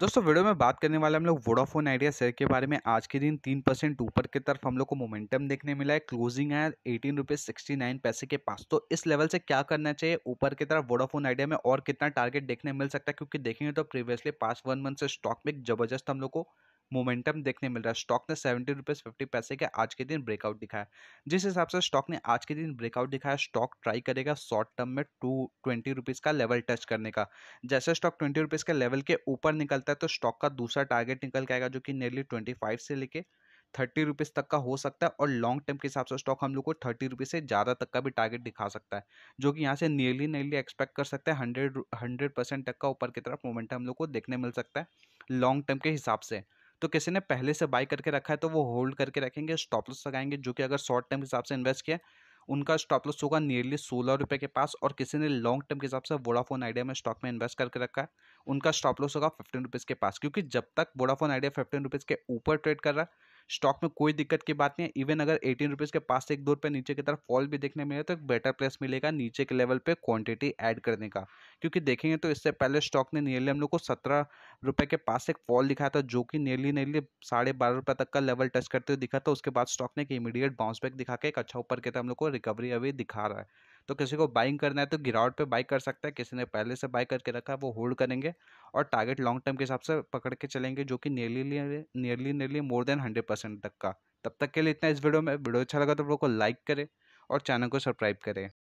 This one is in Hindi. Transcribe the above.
दोस्तों वीडियो में बात करने वाले हम लोग वोडाफोन आइडिया शेयर के बारे में आज के दिन तीन परसेंट ऊपर की तरफ हम लोग को मोमेंटम देखने मिला है क्लोजिंग है एटीन रुपीज़ सिक्सटी नाइन पैसे के पास तो इस लेवल से क्या करना चाहिए ऊपर की तरफ वोडाफोन आइडिया में और कितना टारगेट देखने मिल सकता है क्योंकि देखेंगे तो प्रीवियसली पास्ट वन मंथ से स्टॉक में जबरदस्त हम लोग को मोमेंटम देखने मिल रहा है स्टॉक ने सेवेंटी रुपीज़ फिफ्टी पैसे के आज के दिन ब्रेकआउट दिखाया जिस हिसाब से स्टॉक ने आज के दिन ब्रेकआउट दिखाया स्टॉक ट्राई करेगा शॉर्ट टर्म में टू ट्वेंटी रुपीज़ का लेवल टच करने का जैसे स्टॉक ट्वेंटी रुपीज़ के लेवल के ऊपर निकलता है तो स्टॉक का दूसरा टारगेट निकल के आएगा जो कि नियरली ट्वेंटी फाइव से लेके थर्टी रुपीज़ तक का हो सकता है और लॉन्ग टर्म के हिसाब से स्टॉक हम लोग को थर्टी रुपीज़ से ज़्यादा तक का भी टारगेट दिखा सकता है जो कि यहाँ से नियरली नियरली एक्सपेक्ट कर सकते हैं हंड्रेड हंड्रेड परसेंट तक का ऊपर की तरफ मोमेंटम हम लोग को देखने मिल सकता है लॉन्ग टर्म के हिसाब से तो किसी ने पहले से बाई करके रखा है तो वो होल्ड करके रखेंगे स्टॉप लॉस लगाएंगे जो कि अगर शॉर्ट टर्म के हिसाब से इन्वेस्ट किया उनका स्टॉप लॉस होगा नियरली सोलह रुपये के पास और किसी ने लॉन्ग टर्म के हिसाब से वोडाफोन आइडिया में स्टॉक में इन्वेस्ट करके रखा है उनका स्टॉप लॉस होगा फिफ्टीन रुपीज़ के पास क्योंकि जब तक वोडाफोन आइडिया फिफ्टीन रुपीज़ के ऊपर ट्रेड कर रहा है स्टॉक में कोई दिक्कत की बात नहीं है इवन अगर एटीन रुपीज़ के पास से एक दो रुपये नीचे की तरफ फॉल भी देखने मिले तो एक बेटर प्लेस मिलेगा नीचे के लेवल पे क्वांटिटी ऐड करने का क्योंकि देखेंगे तो इससे पहले स्टॉक ने नियरली हम लोग को सत्रह रुपये के पास एक फॉल दिखाया था जो कि नियरली नियरली साढ़े बारह रुपये तक का लेवल टच करते हुए दिखा था उसके बाद स्टॉक ने एक इमीडिएट बाउंस बैक दिखा के एक अच्छा ऊपर के तरह हम लोग को रिकवरी अभी दिखा रहा है तो किसी को बाइंग करना है तो गिरावट पे बाई कर सकता है किसी ने पहले से बाई करके रखा है वो होल्ड करेंगे और टारगेट लॉन्ग टर्म के हिसाब से पकड़ के चलेंगे जो कि nearly nearly nearly more than hundred percent तक का तब तक के लिए इतना इस वीडियो में वीडियो अच्छा लगा तो लोग को लाइक करें और चैनल को सब्सक्राइब करें